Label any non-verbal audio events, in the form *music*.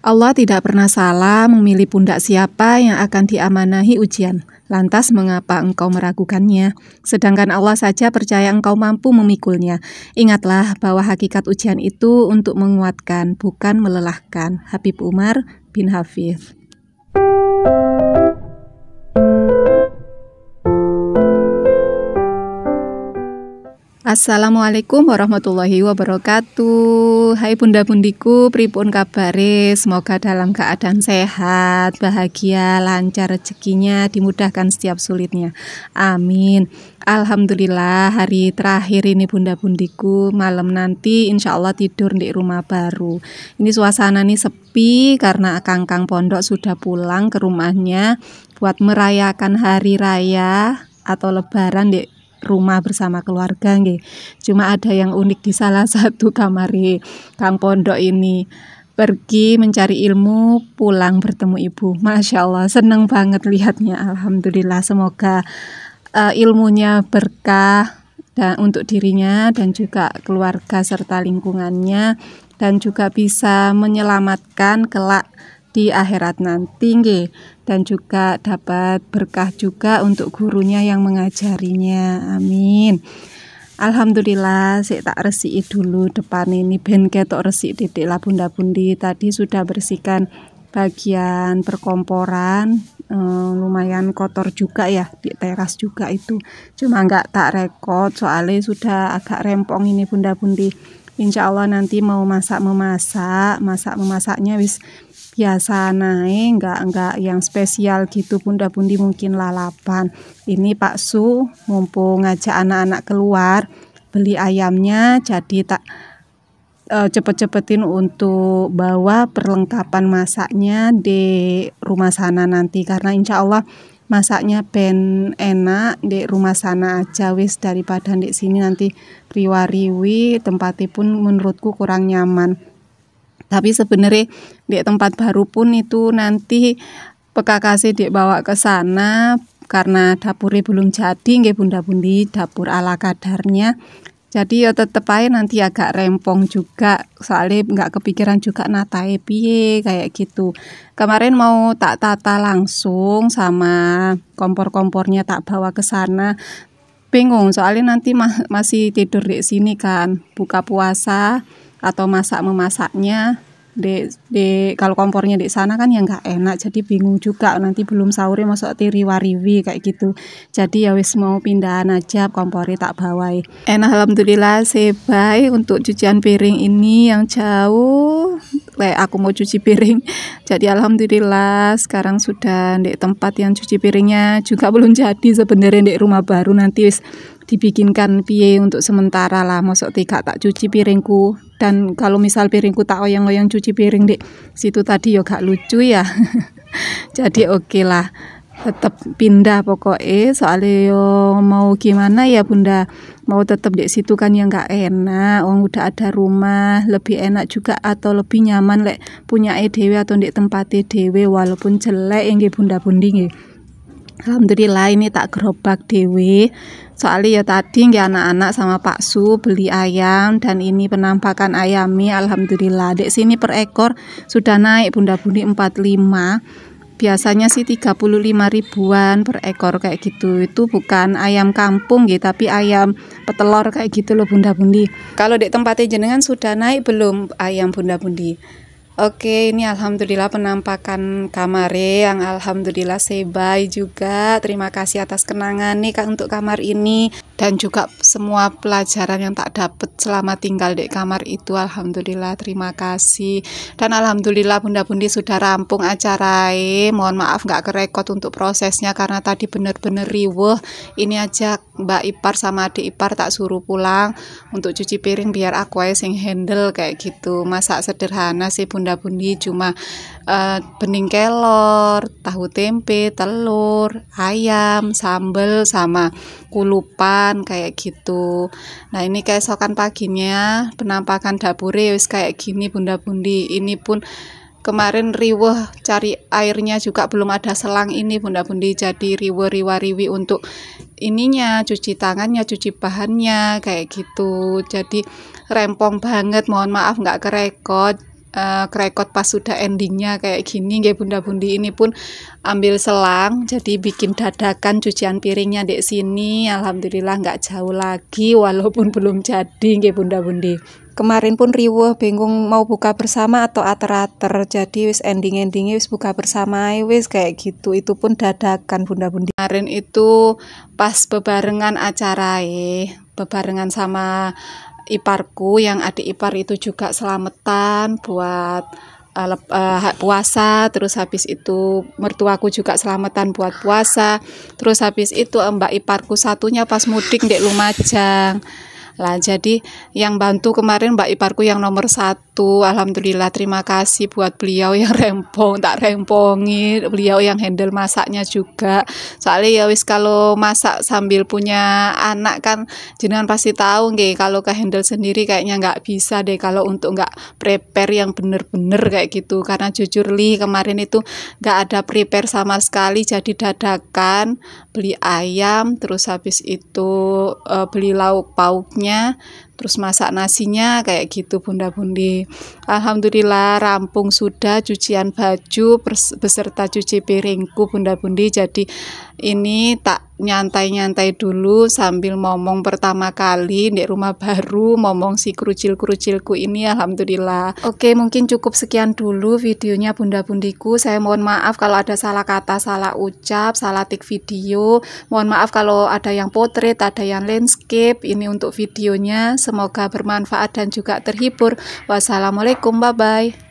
Allah tidak pernah salah memilih pundak siapa yang akan diamanahi ujian. Lantas mengapa engkau meragukannya? Sedangkan Allah saja percaya engkau mampu memikulnya. Ingatlah bahwa hakikat ujian itu untuk menguatkan, bukan melelahkan. Habib Umar bin Hafiz. Assalamualaikum warahmatullahi wabarakatuh. Hai bunda bundiku, pripun kabare? Semoga dalam keadaan sehat, bahagia, lancar rezekinya, dimudahkan setiap sulitnya. Amin. Alhamdulillah hari terakhir ini bunda bundiku malam nanti insya Allah tidur di rumah baru ini suasana nih sepi karena kangkang pondok sudah pulang ke rumahnya buat merayakan hari raya atau lebaran di rumah bersama keluarga nggih. Cuma ada yang unik di salah *laughs* satu kamar Kang Pondok ini. Pergi mencari ilmu, pulang bertemu ibu. Masya Allah, seneng banget lihatnya. Alhamdulillah, semoga uh, ilmunya berkah dan untuk dirinya dan juga keluarga serta lingkungannya dan juga bisa menyelamatkan kelak di akhirat nanti nge. dan juga dapat berkah juga untuk gurunya yang mengajarinya amin Alhamdulillah saya tak resi dulu depan ini ben ketok resik titik Bunda bundi tadi sudah bersihkan bagian perkomporan um, lumayan kotor juga ya di teras juga itu cuma nggak tak rekod soalnya sudah agak rempong ini bunda bundi Insya Allah nanti mau masak memasak masak memasaknya wis biasa naik nggak nggak yang spesial gitu bunda bundi mungkin lalapan ini Pak Su mumpung ngajak anak-anak keluar beli ayamnya jadi tak uh, cepet-cepetin untuk bawa perlengkapan masaknya di rumah sana nanti karena insya Allah masaknya ben enak di rumah sana aja wis daripada di sini nanti riwa-riwi tempatnya pun menurutku kurang nyaman tapi sebenarnya di tempat baru pun itu nanti pekakasi dibawa bawa ke sana karena dapurnya belum jadi nggih Bunda Bundi dapur ala kadarnya. Jadi ya tetep aja nanti agak rempong juga soalnya nggak kepikiran juga natae piye kayak gitu. Kemarin mau tak tata langsung sama kompor-kompornya tak bawa ke sana. Bingung soalnya nanti masih tidur di sini kan, buka puasa atau masak memasaknya di, di kalau kompornya di sana kan yang nggak enak jadi bingung juga nanti belum sahurnya masuk tiri wariwi kayak gitu jadi ya wis mau pindahan aja kompornya tak bawai enak alhamdulillah sebaik untuk cucian piring ini yang jauh le aku mau cuci piring *laughs* jadi alhamdulillah sekarang sudah di tempat yang cuci piringnya juga belum jadi sebenarnya di rumah baru nanti wis dibikinkan piye untuk sementara lah masuk tiga tak cuci piringku dan kalau misal piringku tak oyang-oyang cuci piring dek situ tadi yo gak lucu ya *laughs* jadi oke okay lah tetap pindah pokoknya soalnya yo mau gimana ya bunda mau tetap di situ kan yang nggak enak uang udah ada rumah lebih enak juga atau lebih nyaman lek punya edw atau di tempat edw walaupun jelek yang bunda bunding gitu Alhamdulillah ini tak gerobak dewe soalnya ya tadi nggak anak-anak sama Pak Su beli ayam dan ini penampakan ayami Alhamdulillah dek sini per ekor sudah naik bunda bundi 45 biasanya sih 35 ribuan per ekor kayak gitu itu bukan ayam kampung gitu tapi ayam petelor kayak gitu loh bunda bundi kalau dek tempatnya jenengan sudah naik belum ayam bunda bundi Oke, ini alhamdulillah penampakan kamar yang alhamdulillah sebaik juga. Terima kasih atas kenangan nih Kak untuk kamar ini dan juga semua pelajaran yang tak dapat selama tinggal di kamar itu alhamdulillah terima kasih dan alhamdulillah bunda bundi sudah rampung acarai mohon maaf nggak kerekot untuk prosesnya karena tadi bener-bener riweh ini aja mbak ipar sama adik ipar tak suruh pulang untuk cuci piring biar aku aja sing handle kayak gitu masak sederhana sih bunda bundi cuma uh, bening kelor, tahu tempe, telur, ayam, sambal sama kulupan kayak gitu. Nah, ini keesokan paginya penampakan dapur ya, wis kayak gini Bunda-bundi. Ini pun kemarin riweh cari airnya juga belum ada selang ini bunda bundi jadi riweh riwa riwi untuk ininya cuci tangannya cuci bahannya kayak gitu jadi rempong banget mohon maaf nggak kerekod uh, kerekot pas sudah endingnya kayak gini kayak bunda-bundi ini pun ambil selang jadi bikin dadakan cucian piringnya di sini alhamdulillah nggak jauh lagi walaupun *laughs* belum jadi kayak bunda-bundi kemarin pun riweh bingung mau buka bersama atau ater-ater jadi wis ending-endingnya wis buka bersama wis kayak gitu itu pun dadakan bunda-bundi kemarin itu pas bebarengan acara eh bebarengan sama iparku yang adik ipar itu juga selamatan buat uh, puasa terus habis itu mertuaku juga selamatan buat puasa terus habis itu mbak iparku satunya pas mudik dek Lumajang lah jadi yang bantu kemarin Mbak Iparku yang nomor satu, alhamdulillah terima kasih buat beliau yang *laughs* rempong, tak rempongi, beliau yang handle masaknya juga. Soalnya ya wis kalau masak sambil punya anak kan jenengan pasti tahu nggih kalau ke handle sendiri kayaknya nggak bisa deh kalau untuk nggak prepare yang bener-bener kayak gitu. Karena jujur li kemarin itu nggak ada prepare sama sekali jadi dadakan beli ayam terus habis itu uh, beli lauk pauknya terus masak nasinya kayak gitu Bunda Bundi Alhamdulillah rampung sudah cucian baju beserta cuci piringku Bunda Bundi jadi ini tak nyantai-nyantai dulu sambil ngomong pertama kali di rumah baru ngomong si kerucil-kerucilku ini Alhamdulillah Oke mungkin cukup sekian dulu videonya Bunda Bundiku saya mohon maaf kalau ada salah kata salah ucap salah tik video mohon maaf kalau ada yang potret ada yang landscape ini untuk videonya Semoga bermanfaat dan juga terhibur. Wassalamualaikum, bye-bye.